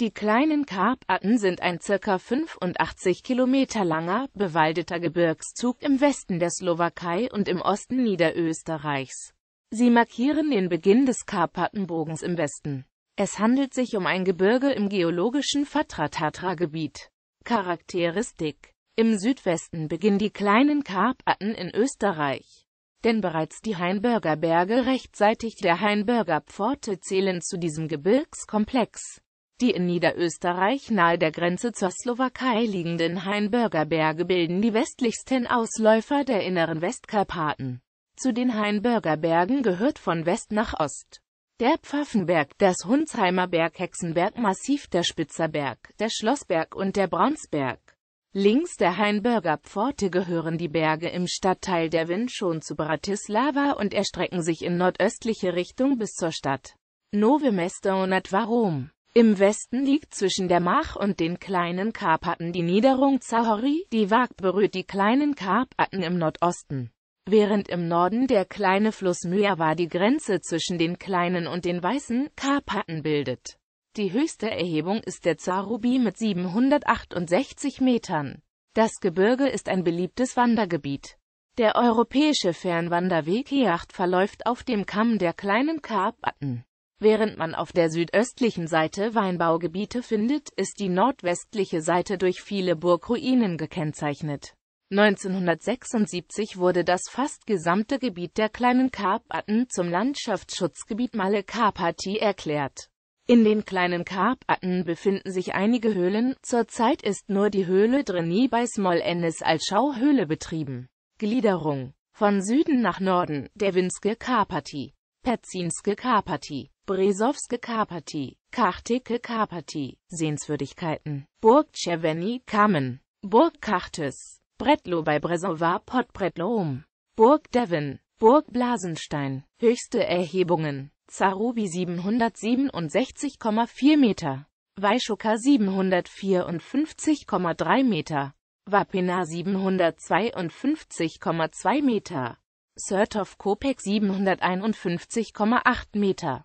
Die kleinen Karpaten sind ein ca. 85 Kilometer langer, bewaldeter Gebirgszug im Westen der Slowakei und im Osten Niederösterreichs. Sie markieren den Beginn des Karpatenbogens im Westen. Es handelt sich um ein Gebirge im geologischen Fatra-Tatra-Gebiet. Charakteristik Im Südwesten beginnen die kleinen Karpaten in Österreich. Denn bereits die Hainburger Berge rechtzeitig der Hainburger Pforte zählen zu diesem Gebirgskomplex. Die in Niederösterreich nahe der Grenze zur Slowakei liegenden Hainburger Berge bilden die westlichsten Ausläufer der inneren Westkarpaten. Zu den Hainburger Bergen gehört von West nach Ost der Pfaffenberg, das Hunsheimer Berg, Hexenberg, Massiv der Spitzer Berg, der Schlossberg und der Braunsberg. Links der Hainburger Pforte gehören die Berge im Stadtteil der Winschon zu Bratislava und erstrecken sich in nordöstliche Richtung bis zur Stadt Nove Mesto nad Rom. Im Westen liegt zwischen der Mach und den Kleinen Karpaten die Niederung Zahori, die Wag berührt die Kleinen Karpaten im Nordosten. Während im Norden der kleine Fluss Myawa die Grenze zwischen den Kleinen und den Weißen Karpaten bildet. Die höchste Erhebung ist der Zarubi mit 768 Metern. Das Gebirge ist ein beliebtes Wandergebiet. Der europäische Fernwanderweg Jacht verläuft auf dem Kamm der kleinen Karpaten. Während man auf der südöstlichen Seite Weinbaugebiete findet, ist die nordwestliche Seite durch viele Burgruinen gekennzeichnet. 1976 wurde das fast gesamte Gebiet der kleinen Karpaten zum Landschaftsschutzgebiet Malle Karpaty erklärt. In den kleinen Karpaten befinden sich einige Höhlen, zurzeit ist nur die Höhle Dreni bei Smollenes als Schauhöhle betrieben. Gliederung Von Süden nach Norden, der Winske Karpaty, Petzinske Karpaty, Bresowske Karpaty, Kartike Karpaty, Sehenswürdigkeiten, Burg Czerweni, Kamen, Burg Kartes, Bretlo bei Bresowa, Podbretlo um, Burg Devon, Burg Blasenstein, höchste Erhebungen, Zarubi 767,4 Meter, Weischoka 754,3 Meter, Wapena 752,2 Meter, Sirtov Kopek 751,8 Meter.